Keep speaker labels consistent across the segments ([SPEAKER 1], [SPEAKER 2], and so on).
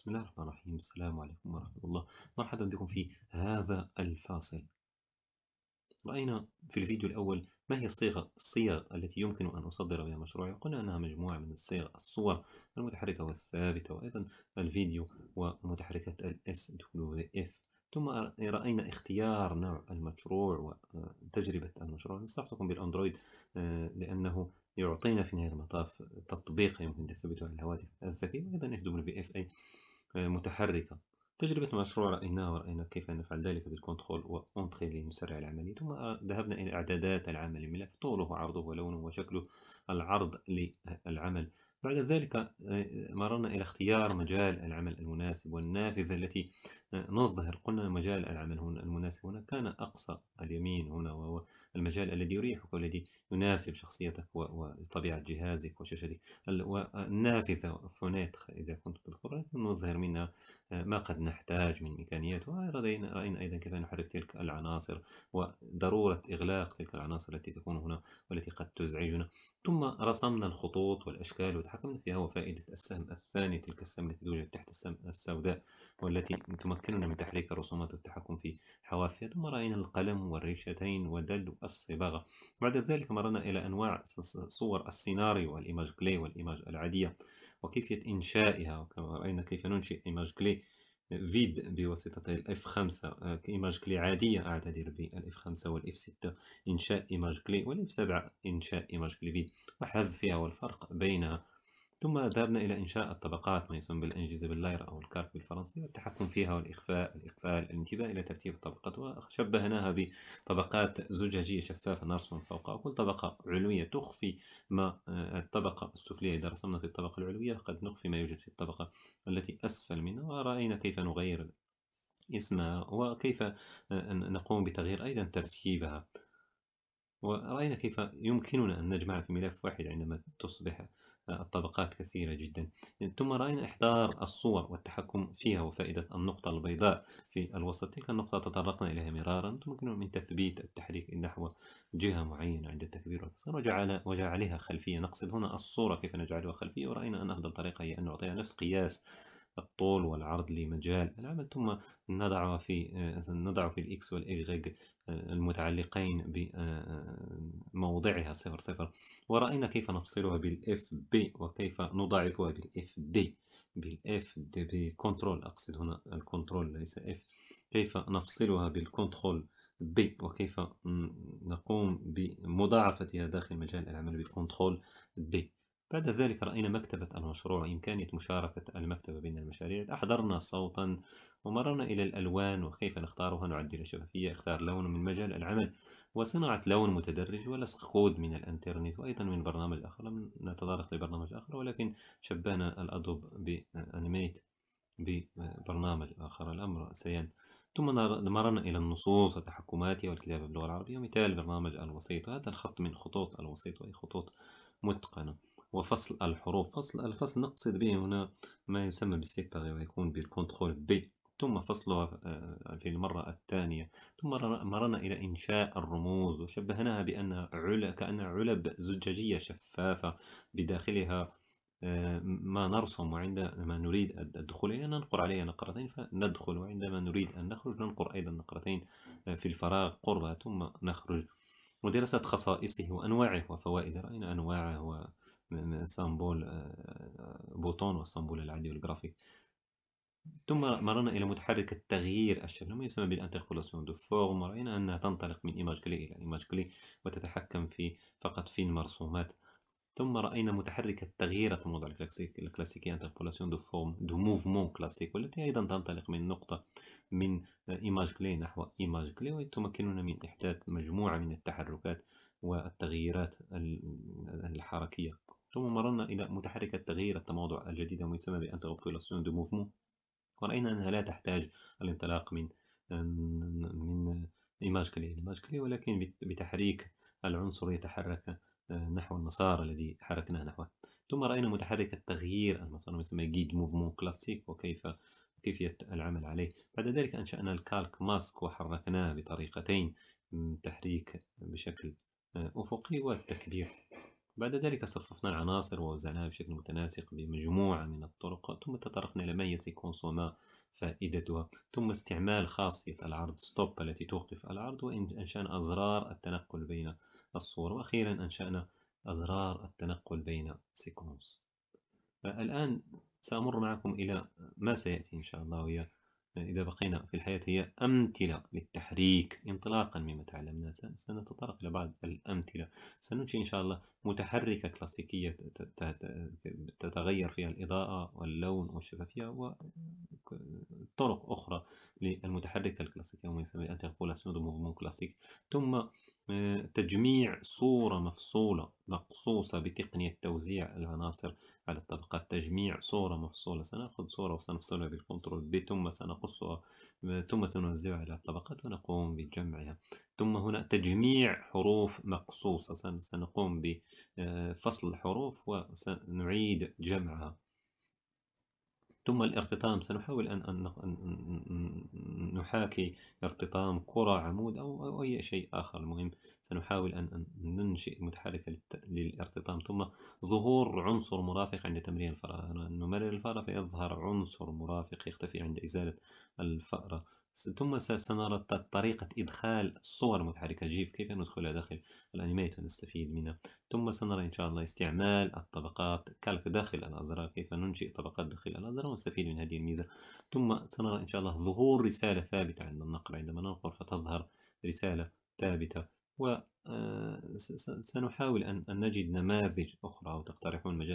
[SPEAKER 1] بسم الله الرحمن الرحيم السلام عليكم ورحمة الله مرحبا بكم في هذا الفاصل رأينا في الفيديو الأول ما هي الصيغة الصيغ التي يمكن أن أصدر بها مشروعي قلنا أنها مجموعة من الصيغ الصور المتحركة والثابتة وأيضا الفيديو ومتحركات ال SWF ثم رأينا اختيار نوع المشروع وتجربة المشروع نصحتكم بالأندرويد آه، لأنه يعطينا في نهاية المطاف تطبيق يمكن تثبته على الهواتف الذكية وأيضا SWF أي آه، متحركة تجربة مشروع رأيناه ورأينا كيف نفعل ذلك بالكنترول وأنتخي لنسرع العملية ثم ذهبنا إلى إعدادات العمل الملف طوله وعرضه ولونه وشكله العرض للعمل بعد ذلك آه، مررنا إلى اختيار مجال العمل المناسب والنافذة التي آه، نظهر قلنا مجال العمل هنا المناسب هنا كان أقصى اليمين هنا وهو المجال الذي يريحك والذي يناسب شخصيتك وطبيعة جهازك وشاشتك والنافذة فونيتخ إذا كنت تذكر نظهر منها آه، ما قد نحتاج من إمكانيات ورأينا أيضا كيف نحرك تلك العناصر وضرورة إغلاق تلك العناصر التي تكون هنا والتي قد تزعجنا ثم رسمنا الخطوط والأشكال حققنا فيها هو فائدة السهم الثاني تلك السهم التي توجد تحت السهم السوداء والتي تمكننا من تحريك الرسومات والتحكم في حوافها ثم رأينا القلم والريشتين ودل الصباغة بعد ذلك مررنا إلى أنواع صور السيناريو والإيماج كلي والإيماج العادية وكيفية إنشائها ورأينا كيف ننشئ إيماج كلي فيد بواسطة الاف 5 آه، إيماج كلي عادية أعتذر بالاف 5 والاف 6 إنشاء إيماج كلي والاف 7 إنشاء إيماج كلي فيد وحذفها والفرق بينها ثم ذهبنا إلى إنشاء الطبقات ما يسمى بالإنجيزة باللاير أو الكارت بالفرنسية والتحكم فيها والإخفاء الإقفال الانتباه إلى ترتيب الطبقات وشبهناها بطبقات زجاجية شفافة نرسم فوقها وكل طبقة علوية تخفي ما آه، الطبقة السفلية إذا رسمنا في الطبقة العلوية قد نخفي ما يوجد في الطبقة التي أسفل منها ورأينا كيف نغير اسمها وكيف آه، نقوم بتغيير أيضا ترتيبها ورأينا كيف يمكننا أن نجمع في ملف واحد عندما تصبح الطبقات كثيرة جدا ثم رأينا إحضار الصور والتحكم فيها وفائدة النقطة البيضاء في الوسط تلك النقطة تطرقنا إليها مرارا تمكن من تثبيت التحريك نحو جهة معينة عند التكبير والتصغير وجعل وجعلها خلفية نقصد هنا الصورة كيف نجعلها خلفية ورأينا أن أفضل طريقة هي أن نعطيها نفس قياس الطول والعرض لمجال العمل ثم نضع في آه، نضع في الاكس والايغريك المتعلقين بموضعها آه، صفر صفر ورأينا كيف نفصلها بالاف بي وكيف نضاعفها بالاف دي بالاف دي بكنترول اقصد هنا الكنترول ليس اف كيف نفصلها بالكنترول بي وكيف نقوم بمضاعفتها داخل مجال العمل بالكنترول دي بعد ذلك رأينا مكتبة المشروع إمكانية مشاركة المكتبة بين المشاريع أحضرنا صوتا ومررنا إلى الألوان وكيف نختارها نعدل الشفافية اختار لون من مجال العمل وصناعة لون متدرج ولصق كود من الإنترنت وأيضا من برنامج آخر لم نتطرق لبرنامج آخر ولكن شبهنا الأدوب بأنيميت ببرنامج آخر الأمر سيان ثم مررنا إلى النصوص وتحكماتها والكتابة باللغة العربية ومثال برنامج الوسيط هذا الخط من خطوط الوسيط وهي خطوط متقنة وفصل الحروف فصل الفصل نقصد به هنا ما يسمى بالسيباري ويكون بالكنترول بي ثم فصلها آه، في المرة الثانية ثم مررنا إلى إنشاء الرموز وشبهناها بأن عل... كأنها علب زجاجية شفافة بداخلها آه، ما نرسم وعندما نريد الدخول إليها يعني ننقر عليها نقرتين فندخل وعندما نريد أن نخرج ننقر أيضا نقرتين آه، في الفراغ قربها ثم نخرج ودراسة خصائصه وأنواعه وفوائده رأينا أنواعه و... سامبول آه، آه، بوتون والسامبول العادي والجرافيك ثم مررنا إلى متحرك التغيير الشكل ما يسمى بالانتربولاسيون دو فورم رأينا أنها تنطلق من إيماج كلي إلى إيماج كلي وتتحكم في فقط في المرسومات ثم رأينا متحرك التغيير الموضوع الكلاسيك الكلاسيكي انتربولاسيون دو فورم دو موفمون كلاسيك والتي أيضا تنطلق من نقطة من آه، إيماج كلي نحو إيماج كلي وتمكننا من إحداث مجموعة من التحركات والتغييرات الحركية ثم مررنا إلى متحرك التغيير التموضع الجديدة ويسمى يسمى توبيلاسيون دو موفمون ورأينا أنها لا تحتاج الانطلاق من من إيماج كلي إيماج كلي ولكن بتحريك العنصر يتحرك نحو المسار الذي حركناه نحوه ثم رأينا متحرك التغيير المسار يسمى جيد موفمون كلاسيك وكيف كيفية العمل عليه بعد ذلك أنشأنا الكالك ماسك وحركناه بطريقتين تحريك بشكل أفقي والتكبير بعد ذلك صففنا العناصر ووزعناها بشكل متناسق بمجموعة من الطرق ثم تطرقنا إلى ما هي وما فائدتها ثم استعمال خاصية العرض ستوب التي توقف العرض وأنشأنا أزرار التنقل بين الصور وأخيرا أنشأنا أزرار التنقل بين سيكونس الآن سأمر معكم إلى ما سيأتي إن شاء الله وهي إذا بقينا في الحياة هي أمثلة للتحريك انطلاقا مما تعلمنا سنتطرق إلى بعض الأمثلة سننشئ إن شاء الله متحركة كلاسيكية تتغير فيها الإضاءة واللون والشفافية طرق أخرى للمتحرك الكلاسيكي أو ما يسمى الانتربولاسيون دو موفمون كلاسيك ثم آه، تجميع صورة مفصولة مقصوصة بتقنية توزيع العناصر على الطبقات تجميع صورة مفصولة سنأخذ صورة وسنفصلها بالكنترول بي ثم سنقصها آه، ثم سنوزعها على الطبقات ونقوم بجمعها ثم هنا تجميع حروف مقصوصة سنقوم بفصل آه، الحروف وسنعيد جمعها ثم الارتطام سنحاول أن نحاكي ارتطام كرة عمود أو أي شيء آخر المهم سنحاول أن ننشئ متحركة للارتطام ثم ظهور عنصر مرافق عند تمرين الفأرة نمرر الفأرة فيظهر عنصر مرافق يختفي عند إزالة الفأرة ثم سنرى طريقة إدخال الصور المتحركة جيف كيف ندخلها داخل الأنيميت ونستفيد منها ثم سنرى إن شاء الله استعمال الطبقات كالك داخل الأزرار كيف ننشئ طبقات داخل الأزرار ونستفيد من هذه الميزة ثم سنرى إن شاء الله ظهور رسالة ثابتة عند النقر عندما ننقر فتظهر رسالة ثابتة و آه، سنحاول أن نجد نماذج أخرى أو تقترحون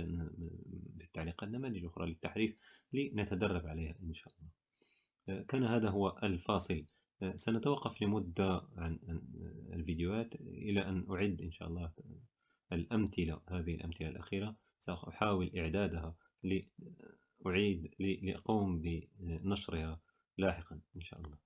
[SPEAKER 1] في التعليقات نماذج أخرى للتحريف لنتدرب عليها إن شاء الله آه، كان هذا هو الفاصل آه، سنتوقف لمدة عن آه، الفيديوهات إلى أن أعد إن شاء الله الأمثلة هذه الأمثلة الأخيرة سأحاول إعدادها لأعيد لأقوم بنشرها لاحقا إن شاء الله